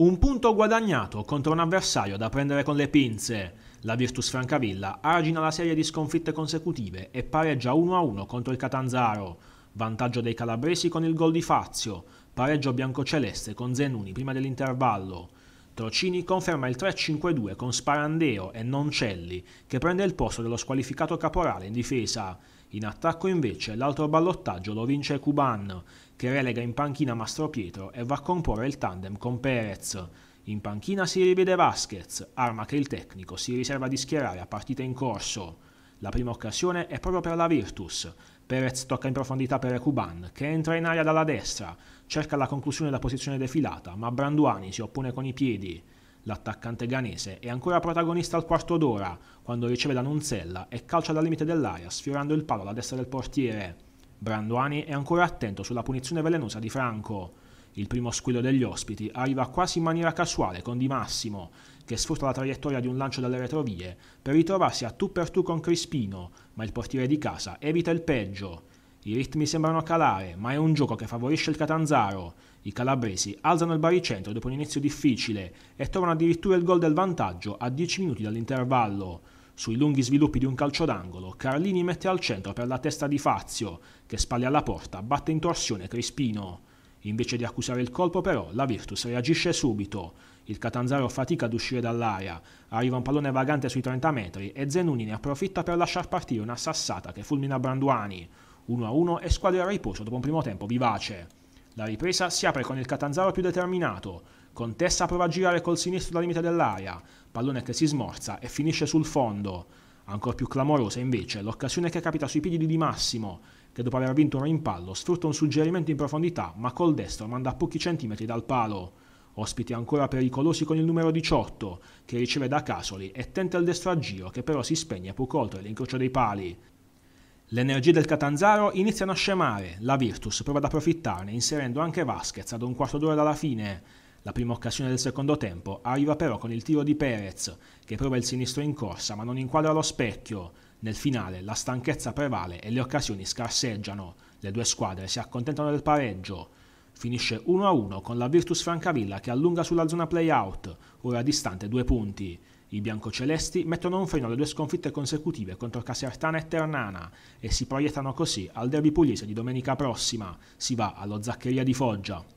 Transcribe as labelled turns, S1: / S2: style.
S1: Un punto guadagnato contro un avversario da prendere con le pinze. La Virtus Francavilla argina la serie di sconfitte consecutive e pareggia 1-1 contro il Catanzaro. Vantaggio dei calabresi con il gol di Fazio, pareggio biancoceleste con Zenuni prima dell'intervallo. Trocini conferma il 3-5-2 con Sparandeo e Noncelli, che prende il posto dello squalificato caporale in difesa. In attacco invece l'altro ballottaggio lo vince Cuban, che relega in panchina Mastro Pietro e va a comporre il tandem con Perez. In panchina si rivede Vasquez, arma che il tecnico si riserva di schierare a partita in corso. La prima occasione è proprio per la Virtus. Perez tocca in profondità per Cuban, che entra in aria dalla destra, cerca la conclusione da posizione defilata, ma Branduani si oppone con i piedi. L'attaccante ganese è ancora protagonista al quarto d'ora, quando riceve da Nunzella e calcia dal limite dell'aria, sfiorando il palo alla destra del portiere. Branduani è ancora attento sulla punizione velenosa di Franco. Il primo squillo degli ospiti arriva quasi in maniera casuale con Di Massimo, che sfrutta la traiettoria di un lancio dalle retrovie per ritrovarsi a tu per tu con Crispino, ma il portiere di casa evita il peggio. I ritmi sembrano calare, ma è un gioco che favorisce il Catanzaro. I calabresi alzano il baricentro dopo un inizio difficile e trovano addirittura il gol del vantaggio a 10 minuti dall'intervallo. Sui lunghi sviluppi di un calcio d'angolo, Carlini mette al centro per la testa di Fazio, che spalle alla porta, batte in torsione Crispino. Invece di accusare il colpo però, la Virtus reagisce subito. Il Catanzaro fatica ad uscire dall'area, arriva un pallone vagante sui 30 metri e Zenuni ne approfitta per lasciar partire una sassata che fulmina Branduani. 1-1 e squadra a riposo dopo un primo tempo vivace. La ripresa si apre con il Catanzaro più determinato, Contessa prova a girare col sinistro dal limite dell'area, pallone che si smorza e finisce sul fondo. Ancora più clamorosa invece l'occasione che capita sui piedi di Di Massimo, che dopo aver vinto un rimpallo sfrutta un suggerimento in profondità ma col destro manda a pochi centimetri dal palo. Ospiti ancora pericolosi con il numero 18, che riceve da Casoli e tenta il destro a giro che però si spegne poco oltre l'incrocio dei pali. Le energie del Catanzaro iniziano a scemare, la Virtus prova ad approfittarne inserendo anche Vasquez ad un quarto d'ora dalla fine. La prima occasione del secondo tempo arriva però con il tiro di Perez, che prova il sinistro in corsa ma non inquadra lo specchio. Nel finale la stanchezza prevale e le occasioni scarseggiano. Le due squadre si accontentano del pareggio. Finisce 1-1 con la Virtus Francavilla che allunga sulla zona play-out, ora distante due punti. I biancocelesti mettono un freno alle due sconfitte consecutive contro Casertana e Ternana e si proiettano così al derby pugliese di domenica prossima. Si va allo Zaccheria di Foggia.